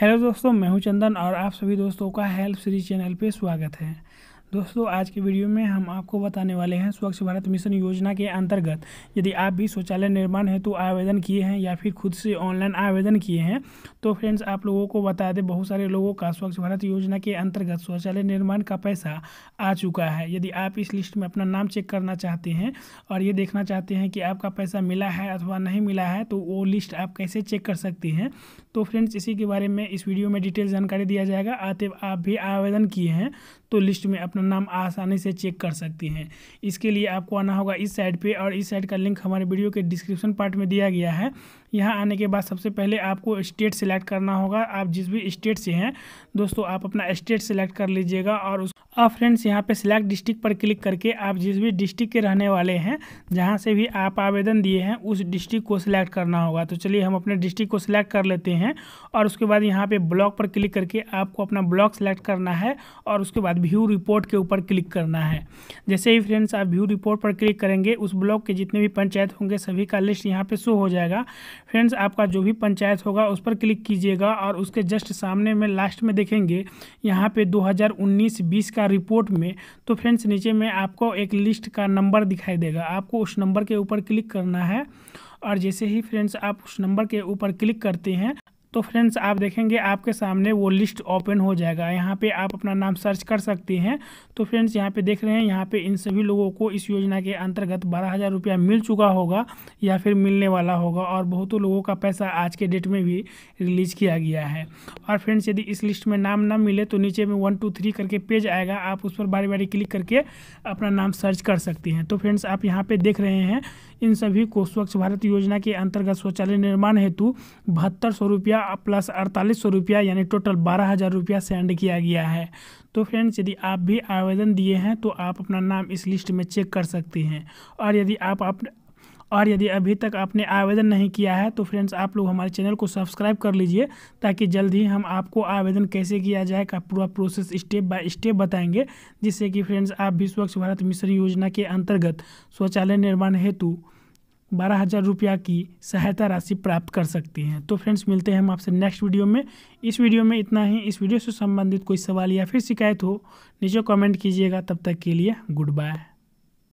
hello दोस्तों मैं हूं चंदन और आप सभी दोस्तों का हेल्प सीरीज चैनल पे स्वागत है दोस्तों आज के वीडियो में हम आपको बताने वाले हैं स्वच्छ भारत मिशन योजना के अंतर्गत यदि आप भी शौचालय निर्माण हेतु तो आवेदन किए हैं या फिर खुद से ऑनलाइन आवेदन किए हैं तो फ्रेंड्स आप लोगों को बता दें बहुत सारे लोगों का स्वच्छ भारत योजना के अंतर्गत शौचालय निर्माण का पैसा आ चुका है यदि आप इस लिस्ट में अपना नाम चेक करना चाहते हैं और ये देखना चाहते हैं कि आपका पैसा मिला है अथवा नहीं मिला है तो वो लिस्ट आप कैसे चेक कर सकते हैं तो फ्रेंड्स इसी के बारे में इस वीडियो में डिटेल जानकारी दिया जाएगा आते आप भी आवेदन किए हैं तो लिस्ट में अपना नाम आसानी से चेक कर सकती हैं इसके लिए आपको आना होगा इस साइड पे और इस साइड का लिंक हमारे वीडियो के डिस्क्रिप्शन पार्ट में दिया गया है यहाँ आने के बाद सबसे पहले आपको स्टेट सेलेक्ट करना होगा आप जिस भी स्टेट से हैं दोस्तों आप अपना स्टेट सेलेक्ट कर लीजिएगा और उस अब फ्रेंड्स यहाँ पे सिलेक्ट डिस्ट्रिक्ट पर क्लिक करके आप जिस भी डिस्ट्रिक्ट के रहने वाले हैं जहाँ से भी आप आवेदन दिए हैं उस डिस्ट्रिक्ट को सिलेक्ट करना होगा तो चलिए हम अपने डिस्ट्रिक्ट को सिलेक्ट कर लेते हैं और उसके बाद यहाँ पे ब्लॉक पर क्लिक करके आपको अपना ब्लॉक सेलेक्ट करना है और उसके बाद व्यू रिपोर्ट के ऊपर क्लिक करना है जैसे ही फ्रेंड्स आप व्यू रिपोर्ट पर क्लिक करेंगे उस ब्लॉक के जितने भी पंचायत होंगे सभी का लिस्ट यहाँ पर शो हो जाएगा फ्रेंड्स आपका जो भी पंचायत होगा उस पर क्लिक कीजिएगा और उसके जस्ट सामने में लास्ट में देखेंगे यहाँ पर दो हज़ार का रिपोर्ट में तो फ्रेंड्स नीचे में आपको एक लिस्ट का नंबर दिखाई देगा आपको उस नंबर के ऊपर क्लिक करना है और जैसे ही फ्रेंड्स आप उस नंबर के ऊपर क्लिक करते हैं तो फ्रेंड्स आप देखेंगे आपके सामने वो लिस्ट ओपन हो जाएगा यहाँ पे आप अपना नाम सर्च कर सकते हैं तो फ्रेंड्स यहाँ पे देख रहे हैं यहाँ पे इन सभी लोगों को इस योजना के अंतर्गत बारह हज़ार रुपया मिल चुका होगा या फिर मिलने वाला होगा और बहुतों लोगों का पैसा आज के डेट में भी रिलीज किया गया है और फ्रेंड्स यदि इस लिस्ट में नाम ना मिले तो नीचे में वन टू थ्री करके पेज आएगा आप उस पर बारी बारी क्लिक करके अपना नाम सर्च कर सकते हैं तो फ्रेंड्स आप यहाँ पर देख रहे हैं इन सभी को स्वच्छ भारत योजना के अंतर्गत शौचालय निर्माण हेतु बहत्तर सौ रुपया प्लस अड़तालीस सौ रुपया यानी टोटल बारह हज़ार रुपया सेंड किया गया है तो फ्रेंड्स यदि आप भी आवेदन दिए हैं तो आप अपना नाम इस लिस्ट में चेक कर सकते हैं और यदि आप, अपने और यदि अभी तक आपने आवेदन नहीं किया है तो फ्रेंड्स आप लोग हमारे चैनल को सब्सक्राइब कर लीजिए ताकि जल्द ही हम आपको आवेदन कैसे किया जाए का पूरा प्रोसेस स्टेप बाय स्टेप बताएंगे जिससे कि फ्रेंड्स आप भी स्वच्छ भारत मिशन योजना के अंतर्गत शौचालय निर्माण हेतु बारह हज़ार रुपया की सहायता राशि प्राप्त कर सकती हैं तो फ्रेंड्स मिलते हैं हम आपसे नेक्स्ट वीडियो में इस वीडियो में इतना ही इस वीडियो से संबंधित कोई सवाल या फिर शिकायत हो नीचे कमेंट कीजिएगा तब तक के लिए गुड बाय